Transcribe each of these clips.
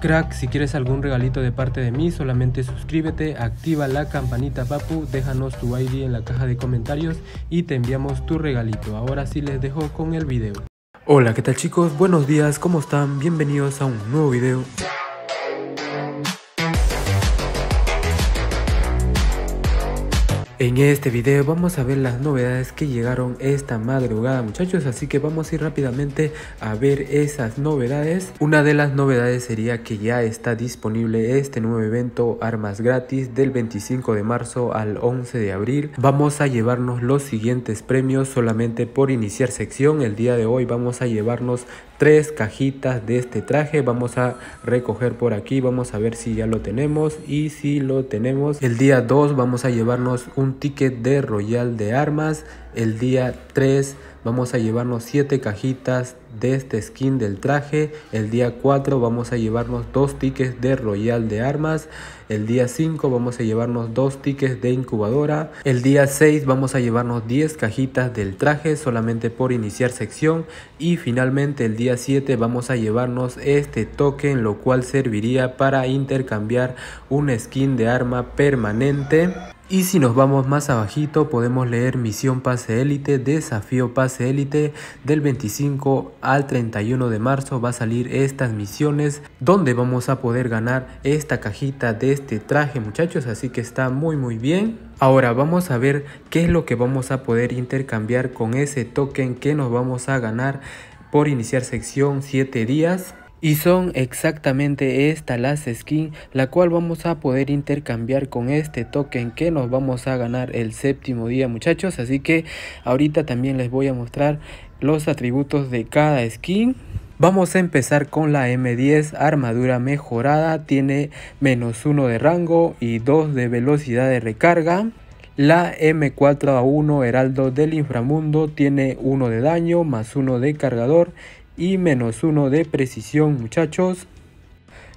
Crack, si quieres algún regalito de parte de mí, solamente suscríbete, activa la campanita papu, déjanos tu ID en la caja de comentarios y te enviamos tu regalito. Ahora sí les dejo con el video. Hola, ¿qué tal chicos? Buenos días, ¿cómo están? Bienvenidos a un nuevo video. En este video vamos a ver las novedades que llegaron esta madrugada muchachos, así que vamos a ir rápidamente a ver esas novedades. Una de las novedades sería que ya está disponible este nuevo evento Armas Gratis del 25 de marzo al 11 de abril. Vamos a llevarnos los siguientes premios solamente por iniciar sección. El día de hoy vamos a llevarnos tres cajitas de este traje. Vamos a recoger por aquí, vamos a ver si ya lo tenemos y si lo tenemos. El día 2 vamos a llevarnos un ticket de Royal de Armas. El día 3 vamos a llevarnos 7 cajitas de este skin del traje. El día 4 vamos a llevarnos 2 tickets de Royal de Armas. El día 5 vamos a llevarnos 2 tickets de incubadora. El día 6 vamos a llevarnos 10 cajitas del traje solamente por iniciar sección. Y finalmente el día 7 vamos a llevarnos este token lo cual serviría para intercambiar un skin de arma permanente. Y si nos vamos más abajito podemos leer Misión Pase Élite, Desafío Pase Élite del 25 al 31 de marzo va a salir estas misiones donde vamos a poder ganar esta cajita de este traje muchachos, así que está muy muy bien. Ahora vamos a ver qué es lo que vamos a poder intercambiar con ese token que nos vamos a ganar por iniciar sección 7 días. Y son exactamente esta las skin la cual vamos a poder intercambiar con este token que nos vamos a ganar el séptimo día muchachos. Así que ahorita también les voy a mostrar los atributos de cada skin. Vamos a empezar con la M10, armadura mejorada, tiene menos 1 de rango y 2 de velocidad de recarga. La M4A1 Heraldo del Inframundo tiene 1 de daño más 1 de cargador y menos 1 de precisión muchachos.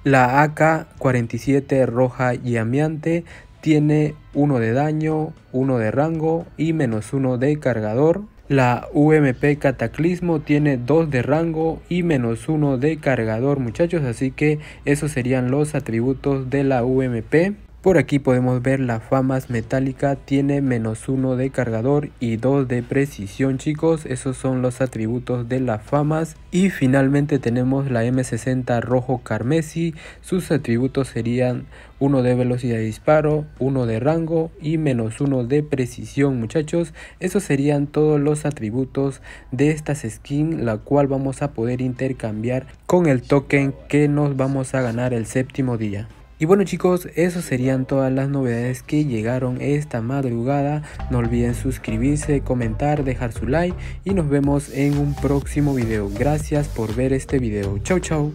La AK-47 roja y amiante tiene 1 de daño, 1 de rango y menos 1 de cargador. La UMP Cataclismo tiene 2 de rango y menos 1 de cargador muchachos, así que esos serían los atributos de la UMP. Por aquí podemos ver la Famas metálica, tiene menos uno de cargador y 2 de precisión chicos, esos son los atributos de la Famas. Y finalmente tenemos la M60 rojo carmesí, sus atributos serían uno de velocidad de disparo, uno de rango y menos uno de precisión muchachos. Esos serían todos los atributos de estas skin, la cual vamos a poder intercambiar con el token que nos vamos a ganar el séptimo día. Y bueno chicos, eso serían todas las novedades que llegaron esta madrugada. No olviden suscribirse, comentar, dejar su like y nos vemos en un próximo video. Gracias por ver este video. Chau chau.